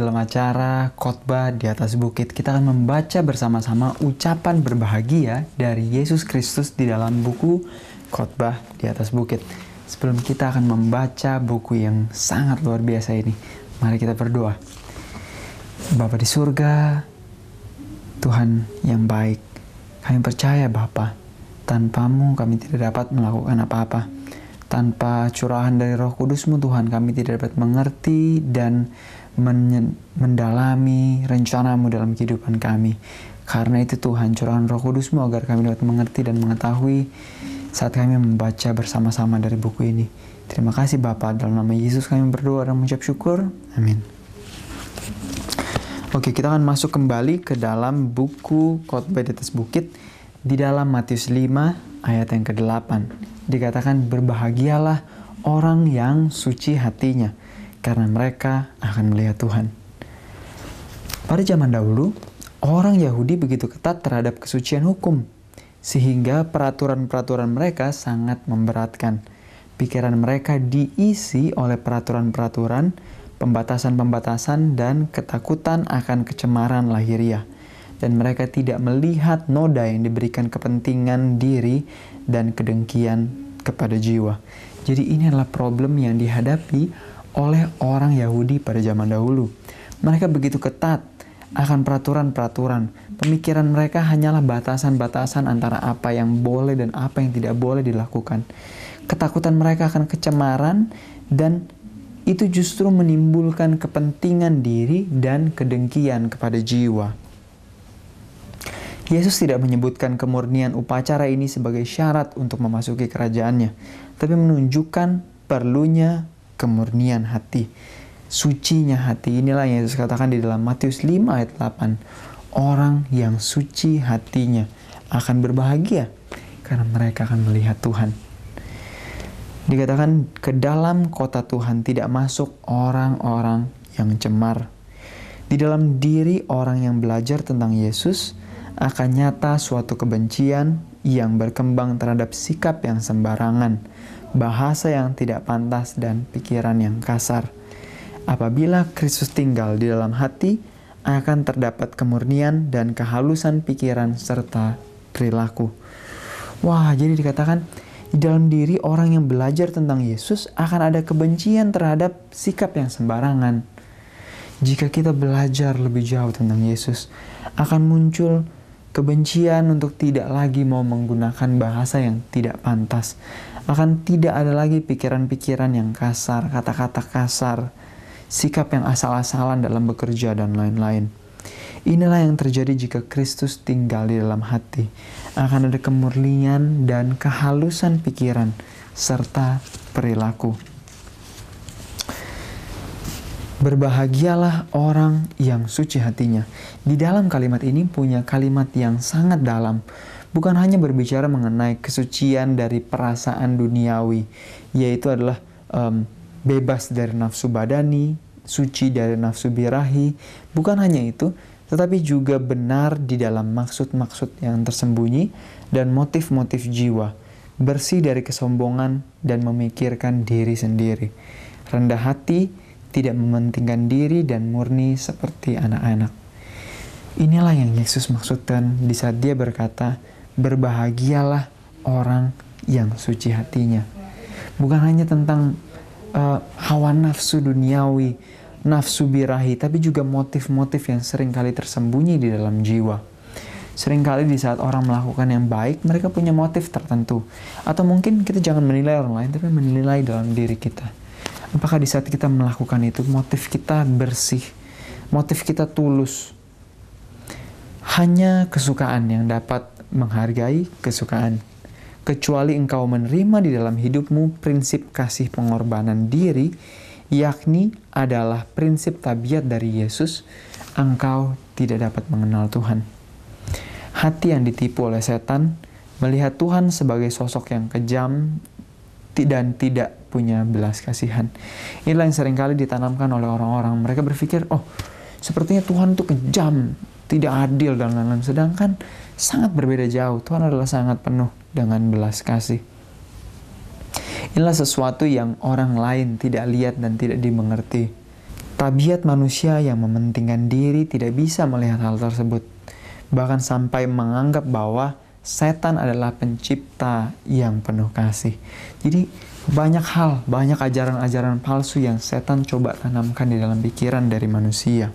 dalam acara khotbah di atas bukit, kita akan membaca bersama-sama ucapan berbahagia dari Yesus Kristus di dalam buku khotbah di atas bukit. Sebelum kita akan membaca buku yang sangat luar biasa ini, mari kita berdoa. Bapa di surga, Tuhan yang baik, kami percaya Bapa, tanpamu kami tidak dapat melakukan apa-apa tanpa curahan dari roh kudusmu Tuhan kami tidak dapat mengerti dan mendalami rencanamu dalam kehidupan kami. Karena itu Tuhan curahan roh kudusmu agar kami dapat mengerti dan mengetahui saat kami membaca bersama-sama dari buku ini. Terima kasih Bapak dalam nama Yesus kami berdoa dan mengucap syukur. Amin. Oke, kita akan masuk kembali ke dalam buku Kotbah di atas bukit di dalam Matius 5 ayat yang ke-8 dikatakan berbahagialah orang yang suci hatinya karena mereka akan melihat Tuhan. Pada zaman dahulu, orang Yahudi begitu ketat terhadap kesucian hukum sehingga peraturan-peraturan mereka sangat memberatkan. Pikiran mereka diisi oleh peraturan-peraturan, pembatasan-pembatasan dan ketakutan akan kecemaran lahiriah dan mereka tidak melihat noda yang diberikan kepentingan diri dan kedengkian kepada jiwa. Jadi ini adalah problem yang dihadapi oleh orang Yahudi pada zaman dahulu. Mereka begitu ketat akan peraturan-peraturan. Pemikiran mereka hanyalah batasan-batasan antara apa yang boleh dan apa yang tidak boleh dilakukan. Ketakutan mereka akan kecemaran dan itu justru menimbulkan kepentingan diri dan kedengkian kepada jiwa. Yesus tidak menyebutkan kemurnian upacara ini sebagai syarat untuk memasuki kerajaannya, tapi menunjukkan perlunya kemurnian hati. Sucinya hati inilah yang Yesus katakan di dalam Matius 5 ayat 8. Orang yang suci hatinya akan berbahagia karena mereka akan melihat Tuhan. Dikatakan ke dalam kota Tuhan tidak masuk orang-orang yang cemar. Di dalam diri orang yang belajar tentang Yesus, akan nyata suatu kebencian yang berkembang terhadap sikap yang sembarangan, bahasa yang tidak pantas, dan pikiran yang kasar. Apabila Kristus tinggal di dalam hati, akan terdapat kemurnian dan kehalusan pikiran serta perilaku. Wah, jadi dikatakan di dalam diri orang yang belajar tentang Yesus akan ada kebencian terhadap sikap yang sembarangan. Jika kita belajar lebih jauh tentang Yesus, akan muncul kebencian untuk tidak lagi mau menggunakan bahasa yang tidak pantas. Akan tidak ada lagi pikiran-pikiran yang kasar, kata-kata kasar, sikap yang asal-asalan dalam bekerja dan lain-lain. Inilah yang terjadi jika Kristus tinggal di dalam hati. Akan ada kemurnian dan kehalusan pikiran serta perilaku. Berbahagialah orang yang suci hatinya. Di dalam kalimat ini punya kalimat yang sangat dalam. Bukan hanya berbicara mengenai kesucian dari perasaan duniawi, yaitu adalah um, bebas dari nafsu badani, suci dari nafsu birahi. Bukan hanya itu, tetapi juga benar di dalam maksud-maksud yang tersembunyi dan motif-motif jiwa, bersih dari kesombongan dan memikirkan diri sendiri. Rendah hati, tidak mementingkan diri dan murni seperti anak-anak. Inilah yang Yesus maksudkan di saat dia berkata, "Berbahagialah orang yang suci hatinya." Bukan hanya tentang uh, hawa nafsu duniawi, nafsu birahi, tapi juga motif-motif yang seringkali tersembunyi di dalam jiwa. Seringkali di saat orang melakukan yang baik, mereka punya motif tertentu. Atau mungkin kita jangan menilai orang lain, tapi menilai dalam diri kita Apakah di saat kita melakukan itu motif kita bersih, motif kita tulus? Hanya kesukaan yang dapat menghargai kesukaan. Kecuali engkau menerima di dalam hidupmu prinsip kasih pengorbanan diri, yakni adalah prinsip tabiat dari Yesus, engkau tidak dapat mengenal Tuhan. Hati yang ditipu oleh setan melihat Tuhan sebagai sosok yang kejam dan tidak punya belas kasihan. Inilah yang seringkali ditanamkan oleh orang-orang. Mereka berpikir, oh sepertinya Tuhan itu kejam, tidak adil, dan lain-lain. Sedangkan sangat berbeda jauh. Tuhan adalah sangat penuh dengan belas kasih. Inilah sesuatu yang orang lain tidak lihat dan tidak dimengerti. Tabiat manusia yang mementingkan diri tidak bisa melihat hal tersebut. Bahkan sampai menganggap bahwa setan adalah pencipta yang penuh kasih. Jadi banyak hal, banyak ajaran-ajaran palsu yang setan coba tanamkan di dalam pikiran dari manusia.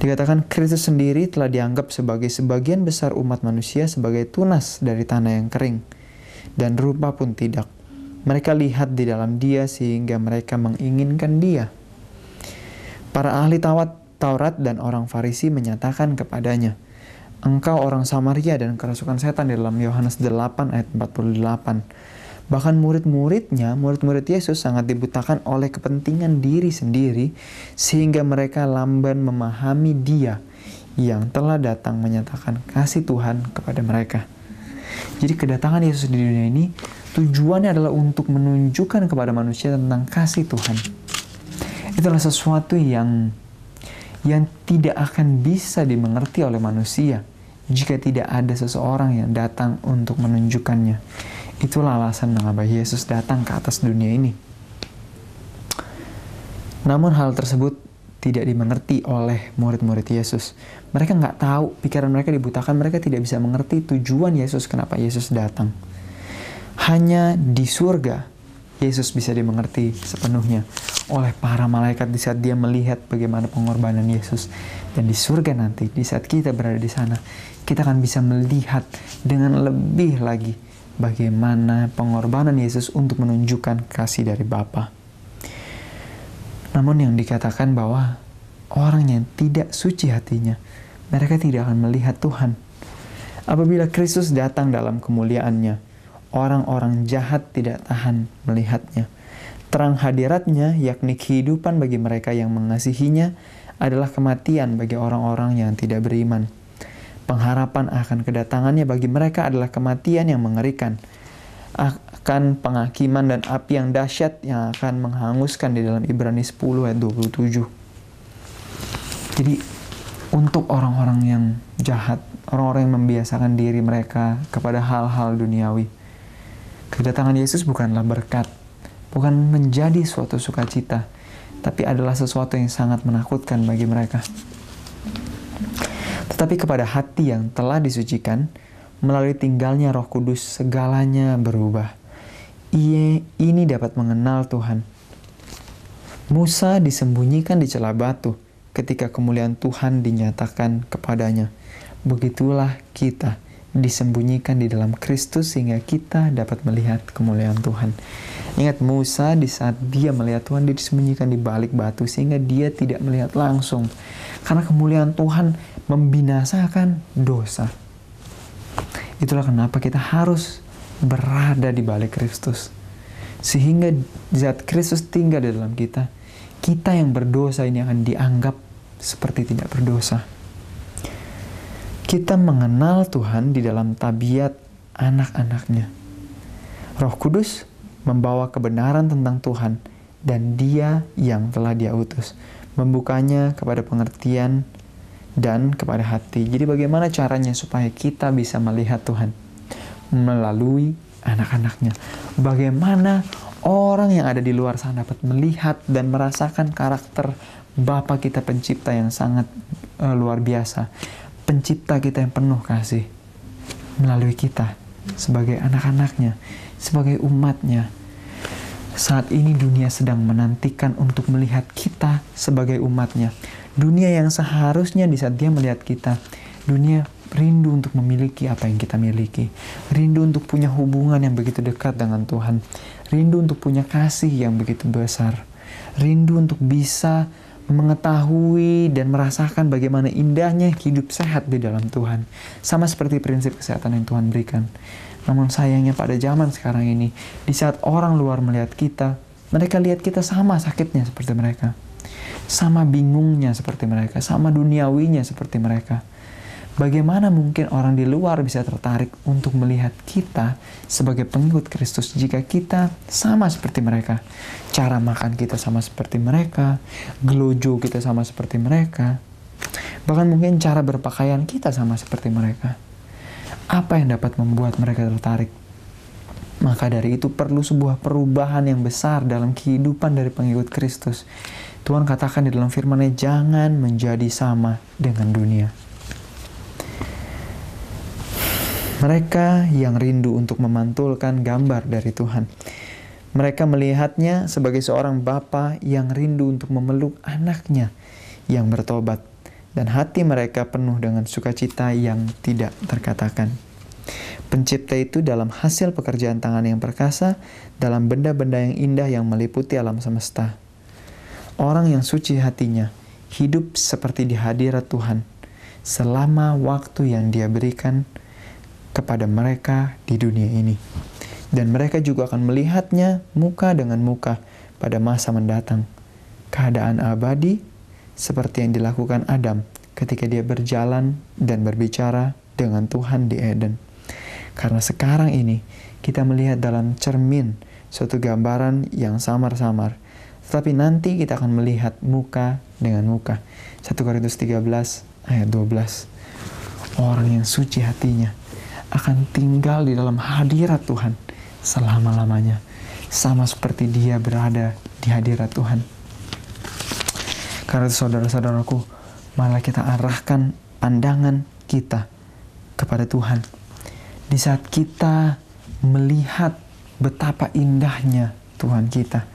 Dikatakan Kristus sendiri telah dianggap sebagai sebagian besar umat manusia sebagai tunas dari tanah yang kering. Dan rupa pun tidak. Mereka lihat di dalam dia sehingga mereka menginginkan dia. Para ahli tawat, Taurat dan orang Farisi menyatakan kepadanya, Engkau orang Samaria dan kerasukan setan di dalam Yohanes 8 ayat 48. Bahkan murid-muridnya, murid-murid Yesus sangat dibutakan oleh kepentingan diri sendiri sehingga mereka lamban memahami dia yang telah datang menyatakan kasih Tuhan kepada mereka. Jadi kedatangan Yesus di dunia ini tujuannya adalah untuk menunjukkan kepada manusia tentang kasih Tuhan. Itulah sesuatu yang yang tidak akan bisa dimengerti oleh manusia jika tidak ada seseorang yang datang untuk menunjukkannya. Itulah alasan mengapa Yesus datang ke atas dunia ini. Namun hal tersebut tidak dimengerti oleh murid-murid Yesus. Mereka nggak tahu, pikiran mereka dibutakan, mereka tidak bisa mengerti tujuan Yesus, kenapa Yesus datang. Hanya di surga, Yesus bisa dimengerti sepenuhnya oleh para malaikat di saat dia melihat bagaimana pengorbanan Yesus. Dan di surga nanti, di saat kita berada di sana, kita akan bisa melihat dengan lebih lagi bagaimana pengorbanan Yesus untuk menunjukkan kasih dari Bapa. Namun yang dikatakan bahwa orang yang tidak suci hatinya, mereka tidak akan melihat Tuhan. Apabila Kristus datang dalam kemuliaannya, orang-orang jahat tidak tahan melihatnya. Terang hadiratnya, yakni kehidupan bagi mereka yang mengasihinya, adalah kematian bagi orang-orang yang tidak beriman. Pengharapan akan kedatangannya bagi mereka adalah kematian yang mengerikan, akan penghakiman dan api yang dahsyat yang akan menghanguskan di dalam Ibrani 10 ayat 27. Jadi untuk orang-orang yang jahat, orang-orang yang membiasakan diri mereka kepada hal-hal duniawi, kedatangan Yesus bukanlah berkat, bukan menjadi suatu sukacita, tapi adalah sesuatu yang sangat menakutkan bagi mereka tetapi kepada hati yang telah disucikan melalui tinggalnya Roh Kudus segalanya berubah. Ia ini dapat mengenal Tuhan. Musa disembunyikan di celah batu ketika kemuliaan Tuhan dinyatakan kepadanya. Begitulah kita disembunyikan di dalam Kristus sehingga kita dapat melihat kemuliaan Tuhan. Ingat Musa di saat dia melihat Tuhan dia disembunyikan di balik batu sehingga dia tidak melihat langsung. Karena kemuliaan Tuhan membinasakan dosa. Itulah kenapa kita harus berada di balik Kristus. Sehingga zat Kristus tinggal di dalam kita, kita yang berdosa ini akan dianggap seperti tidak berdosa. Kita mengenal Tuhan di dalam tabiat anak-anaknya. Roh Kudus membawa kebenaran tentang Tuhan dan Dia yang telah Dia utus, membukanya kepada pengertian dan kepada hati. Jadi bagaimana caranya supaya kita bisa melihat Tuhan melalui anak-anaknya? Bagaimana orang yang ada di luar sana dapat melihat dan merasakan karakter Bapa kita pencipta yang sangat uh, luar biasa, pencipta kita yang penuh kasih melalui kita sebagai anak-anaknya, sebagai umatnya. Saat ini dunia sedang menantikan untuk melihat kita sebagai umatnya. Dunia yang seharusnya di saat dia melihat kita, dunia rindu untuk memiliki apa yang kita miliki, rindu untuk punya hubungan yang begitu dekat dengan Tuhan, rindu untuk punya kasih yang begitu besar, rindu untuk bisa mengetahui dan merasakan bagaimana indahnya hidup sehat di dalam Tuhan. Sama seperti prinsip kesehatan yang Tuhan berikan. Namun sayangnya pada zaman sekarang ini, di saat orang luar melihat kita, mereka lihat kita sama sakitnya seperti mereka. Sama bingungnya seperti mereka, sama duniawinya seperti mereka. Bagaimana mungkin orang di luar bisa tertarik untuk melihat kita sebagai pengikut Kristus jika kita sama seperti mereka? Cara makan kita sama seperti mereka, gelojo kita sama seperti mereka, bahkan mungkin cara berpakaian kita sama seperti mereka. Apa yang dapat membuat mereka tertarik? Maka dari itu perlu sebuah perubahan yang besar dalam kehidupan dari pengikut Kristus. Tuhan katakan di dalam firman-Nya, jangan menjadi sama dengan dunia. Mereka yang rindu untuk memantulkan gambar dari Tuhan. Mereka melihatnya sebagai seorang bapa yang rindu untuk memeluk anaknya yang bertobat. Dan hati mereka penuh dengan sukacita yang tidak terkatakan. Pencipta itu dalam hasil pekerjaan tangan yang perkasa, dalam benda-benda yang indah yang meliputi alam semesta. Orang yang suci hatinya hidup seperti di hadirat Tuhan selama waktu yang Dia berikan kepada mereka di dunia ini. Dan mereka juga akan melihatnya muka dengan muka pada masa mendatang. Keadaan abadi seperti yang dilakukan Adam ketika dia berjalan dan berbicara dengan Tuhan di Eden. Karena sekarang ini kita melihat dalam cermin suatu gambaran yang samar-samar. Tetapi nanti kita akan melihat muka dengan muka. 1 Korintus 13 ayat 12. Orang yang suci hatinya akan tinggal di dalam hadirat Tuhan selama-lamanya. Sama seperti dia berada di hadirat Tuhan. Karena saudara-saudaraku, malah kita arahkan pandangan kita kepada Tuhan. Di saat kita melihat betapa indahnya Tuhan kita,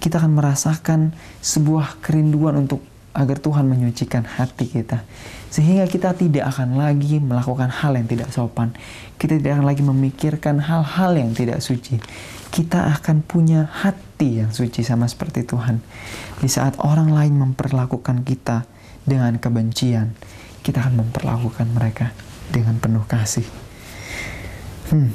kita akan merasakan sebuah kerinduan untuk agar Tuhan menyucikan hati kita sehingga kita tidak akan lagi melakukan hal yang tidak sopan kita tidak akan lagi memikirkan hal-hal yang tidak suci kita akan punya hati yang suci sama seperti Tuhan di saat orang lain memperlakukan kita dengan kebencian kita akan memperlakukan mereka dengan penuh kasih hmm,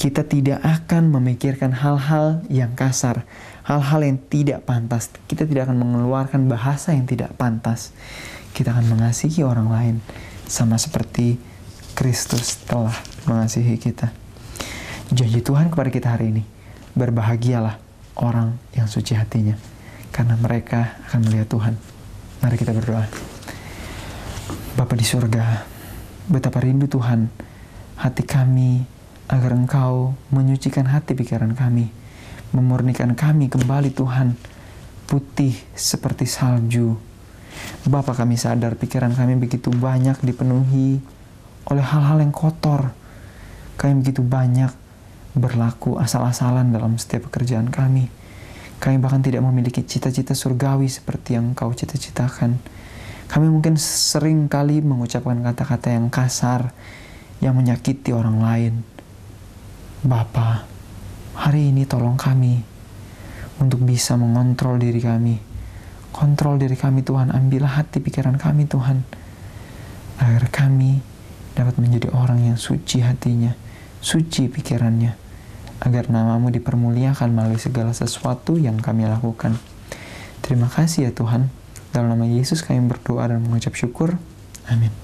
kita tidak akan memikirkan hal-hal yang kasar hal-hal yang tidak pantas. Kita tidak akan mengeluarkan bahasa yang tidak pantas. Kita akan mengasihi orang lain sama seperti Kristus telah mengasihi kita. Janji Tuhan kepada kita hari ini, berbahagialah orang yang suci hatinya, karena mereka akan melihat Tuhan. Mari kita berdoa. Bapa di surga, betapa rindu Tuhan hati kami agar Engkau menyucikan hati pikiran kami memurnikan kami kembali Tuhan putih seperti salju. Bapa kami sadar pikiran kami begitu banyak dipenuhi oleh hal-hal yang kotor. Kami begitu banyak berlaku asal-asalan dalam setiap pekerjaan kami. Kami bahkan tidak memiliki cita-cita surgawi seperti yang kau cita-citakan. Kami mungkin sering kali mengucapkan kata-kata yang kasar, yang menyakiti orang lain. Bapak, Hari ini tolong kami untuk bisa mengontrol diri kami. Kontrol diri kami Tuhan, ambillah hati pikiran kami Tuhan. Agar kami dapat menjadi orang yang suci hatinya, suci pikirannya. Agar namamu dipermuliakan melalui segala sesuatu yang kami lakukan. Terima kasih ya Tuhan. Dalam nama Yesus kami berdoa dan mengucap syukur. Amin.